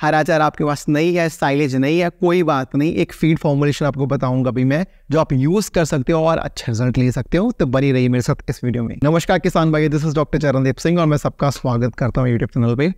हर आचार आपके पास नहीं है साइलेज नहीं है कोई बात नहीं एक फीड फॉर्मुलेशन आपको बताऊंगा अभी मैं जो आप यूज कर सकते हो और अच्छे रिजल्ट ले सकते हो तो बनी रही मेरे साथ इस वीडियो में नमस्कार किसान भाई this is doctor Charandeep Singh और मैं सबका स्वागत करता हूँ यूट्यूब चैनल पर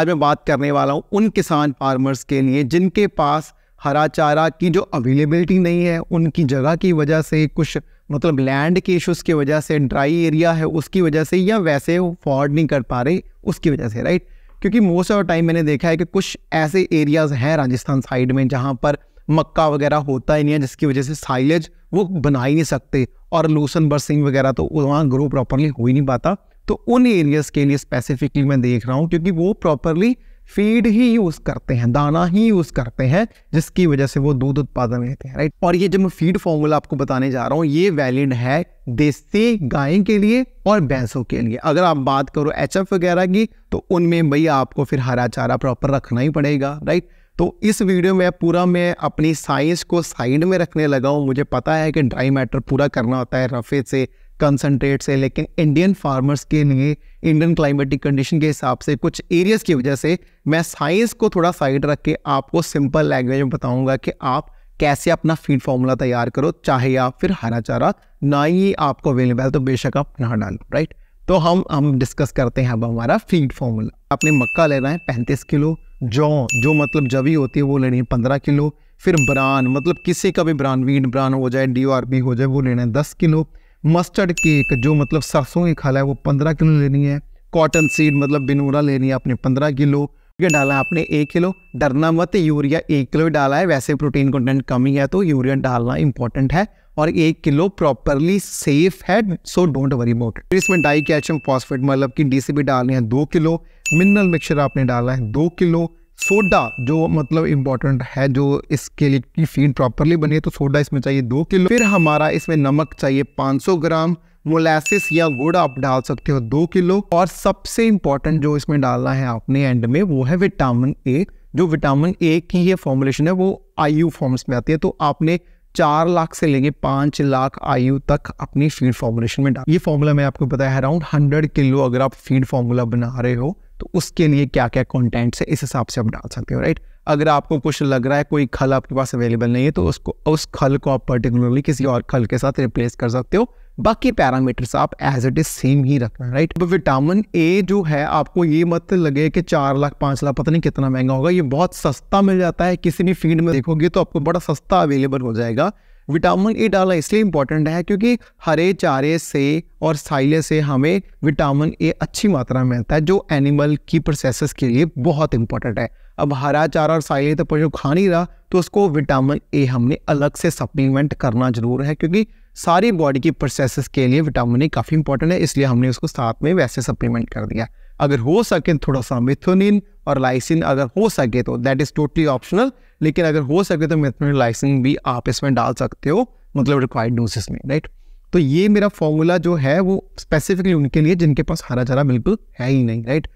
आज मैं बात करने वाला हूँ उन किसान फार्मर्स के लिए जिनके पास हरा चारा की जो अवेलेबिलिटी नहीं है उनकी जगह की वजह से कुछ मतलब लैंड के इश्यूज़ की वजह से ड्राई एरिया है उसकी वजह से या वैसे वो फॉर्ड नहीं कर पा रहे उसकी वजह से राइट क्योंकि मोस्ट ऑफ टाइम मैंने देखा है कि कुछ ऐसे एरियाज़ हैं राजस्थान साइड में जहाँ पर मक्का वगैरह होता ही नहीं है जिसकी वजह से साइलेज वो बना ही नहीं सकते और लूसन बरसिंग वगैरह तो वहाँ ग्रो प्रॉपरली हो ही नहीं पाता तो उन एरियाज़ के लिए स्पेसिफिकली मैं देख रहा हूँ क्योंकि वो प्रॉपरली फीड ही यूज करते हैं दाना ही यूज करते हैं जिसकी वजह से वो दूध उत्पादन रहते लेते हैं राइट और ये जो मैं फीड फॉर्मूला आपको बताने जा रहा हूँ ये वैलिड है देसी गाय के लिए और भैंसों के लिए अगर आप बात करो एच वगैरह की तो उनमें भाई आपको फिर हरा चारा प्रॉपर रखना ही पड़ेगा राइट तो इस वीडियो में पूरा मैं अपनी साइंस को साइड में रखने लगा हूँ मुझे पता है कि ड्राई मैटर पूरा करना होता है रफे से कंसनट्रेट से लेकिन इंडियन फार्मर्स के लिए इंडियन क्लाइमेटिक कंडीशन के हिसाब से कुछ एरियाज़ की वजह से मैं साइंस को थोड़ा साइड रख के आपको सिंपल लैंग्वेज में बताऊंगा कि आप कैसे अपना फीड फार्मूला तैयार करो चाहे आप फिर हरा चारा ना ही आपको अवेलेबल तो बेशक आप ना डालो राइट तो हम हम डिस्कस करते हैं अब हमारा फीड फार्मूला आपने मक्का लेना है पैंतीस किलो जौ जो मतलब जवी होती है वो लेनी है पंद्रह किलो फिर ब्रान मतलब किसी का भी ब्रान वीट ब्रान हो जाए डी हो जाए वो लेना है दस किलो मस्टर्ड केक जो मतलब सरसों की खाला है वो पंद्रह किलो लेनी है कॉटन सीड मतलब बिनूरा लेनी है आपने पंद्रह किलो ये डाला आपने एक किलो डरना मत यूरिया एक किलो डाला है वैसे प्रोटीन कंटेंट कम ही है तो यूरिया डालना इंपॉर्टेंट है और एक किलो प्रॉपरली सेफ है so don't worry about it इसमें डाई कैल्शियम फॉस्फेट मतलब कि डीसीबी डालने हैं दो किलो मिनरल मिक्सचर आपने डालना है दो किलो सोडा जो मतलब इम्पोर्टेंट है जो इसके लिए की फीड प्रॉपरली बने तो सोडा इसमें चाहिए दो किलो फिर हमारा इसमें नमक चाहिए 500 ग्राम मोलासिस या गुड़ आप डाल सकते हो दो किलो और सबसे इम्पोर्टेंट जो इसमें डालना है आपने एंड में वो है विटामिन ए जो विटामिन ए की ये फॉर्मुलेशन है वो आयु फॉर्म्स में आती है तो आपने चार लाख से लेंगे पाँच लाख आयु तक अपनी फीड फॉर्मुलेशन में डाल ये फॉर्मूला मैं आपको बताया अराउंड हंड्रेड किलो अगर आप फीड फॉर्मूला बना रहे हो तो उसके लिए क्या क्या कॉन्टेंट्स है इस हिसाब से आप डाल सकते हो राइट अगर आपको कुछ लग रहा है कोई खल आपके पास अवेलेबल नहीं है तो उसको उस खल को आप पर्टिकुलरली किसी और खल के साथ रिप्लेस कर सकते हो बाकी पैरामीटर्स आप एज इट इज सेम ही रखना राइट तो विटामिन ए जो है आपको ये मत लगे कि चार लाख पांच लाख पता नहीं कितना महंगा होगा ये बहुत सस्ता मिल जाता है किसी भी फील्ड में देखोगे तो आपको बड़ा सस्ता अवेलेबल हो जाएगा विटामिन ई डालना इसलिए इंपॉर्टेंट है क्योंकि हरे चारे से और साइले से हमें विटामिन ए अच्छी मात्रा में मिलता है जो एनिमल की प्रोसेस के लिए बहुत इंपॉर्टेंट है अब हरा चारा और साइले तो पशु खा नहीं रहा तो उसको विटामिन ए हमने अलग से सप्लीमेंट करना जरूर है क्योंकि सारी बॉडी की प्रोसेस के लिए विटामिन ए काफ़ी इंपॉर्टेंट है इसलिए हमने उसको साथ में वैसे सप्लीमेंट कर दिया अगर हो सके थोड़ा सा मिथोनिन और लाइसिन अगर हो सके तो दैट इज़ टोटली ऑप्शनल लेकिन अगर हो सके तो मिथोनिन लाइसिन भी आप इसमें डाल सकते हो मतलब रिक्वायर्ड डोसेस में राइट तो ये मेरा फॉर्मूला जो है वो स्पेसिफिकली उनके लिए जिनके पास हरा चारा बिल्कुल है ही नहीं राइट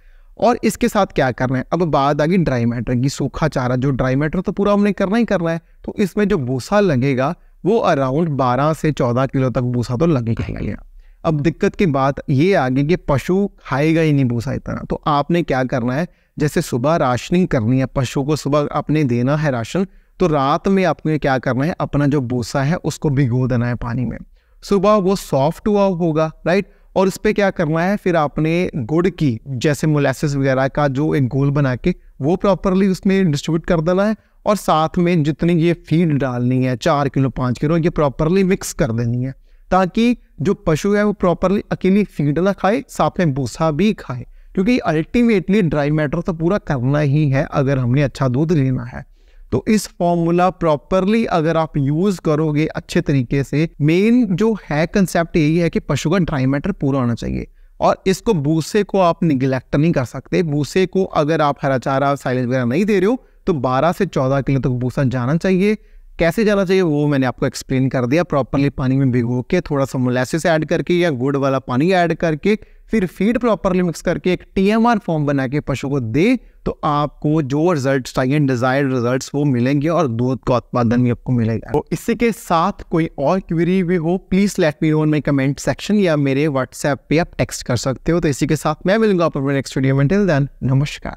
और इसके साथ क्या करना है अब बात आ गई ड्राई मैटर की सूखा चारा जो ड्राई मैटर तो पूरा हमने करना ही करना है तो इसमें जो भूसा लगेगा वो अराउंड 12 से 14 किलो तक भूसा तो लगेगा ही लगेगा अब दिक्कत की बात ये आ गई कि पशु खाएगा ही नहीं भूसा इतना तो आपने क्या करना है जैसे सुबह राशनिंग करनी है पशु को सुबह आपने देना है राशन तो रात में आपने क्या करना है अपना जो भूसा है उसको भिगो देना है पानी में सुबह वो सॉफ्ट हुआ होगा राइट और उस पर क्या करना है फिर आपने गुड़ की जैसे मोलेसिस वगैरह का जो एक गोल बना के वो प्रॉपरली उसमें डिस्ट्रीब्यूट कर देना है और साथ में जितनी ये फीड डालनी है चार किलो पाँच किलो ये प्रॉपरली मिक्स कर देनी है ताकि जो पशु है वो प्रॉपरली अकेली फीड ना खाए साथ में भूसा भी खाए क्योंकि अल्टीमेटली ड्राई मैटर तो पूरा करना ही है अगर हमने अच्छा दूध लेना है तो इस फॉर्मूला प्रॉपरली अगर आप यूज करोगे अच्छे तरीके से मेन जो है कंसेप्ट यही है कि पशु का ड्राई मैटर पूरा होना चाहिए और इसको भूसे को आप निगलेक्ट नहीं कर सकते भूसे को अगर आप हरा चारा साइलेंस वगैरह नहीं दे रहे हो तो 12 से 14 किलो तक तो भूसा जाना चाहिए कैसे जाना चाहिए वो मैंने आपको एक्सप्लेन कर दिया प्रॉपरली पानी में भिगो के थोड़ा सा मोलेसिस ऐड करके या गुड़ वाला पानी ऐड करके फिर फीड प्रॉपरली मिक्स करके एक टी फॉर्म बना के पशु को दे तो आपको जो रिजल्ट चाहिए डिजायर्ड रिजल्ट वो मिलेंगे और दूध का उत्पादन भी आपको मिलेगा तो इसी के साथ कोई और क्वेरी भी हो please let me know my comment section या मेरे व्हाट्सएप पे आप टेक्स्ट कर सकते हो तो इसी के साथ मैं मिलूंगा आप अपने नेक्स्ट वीडियो में टिल देन नमस्कार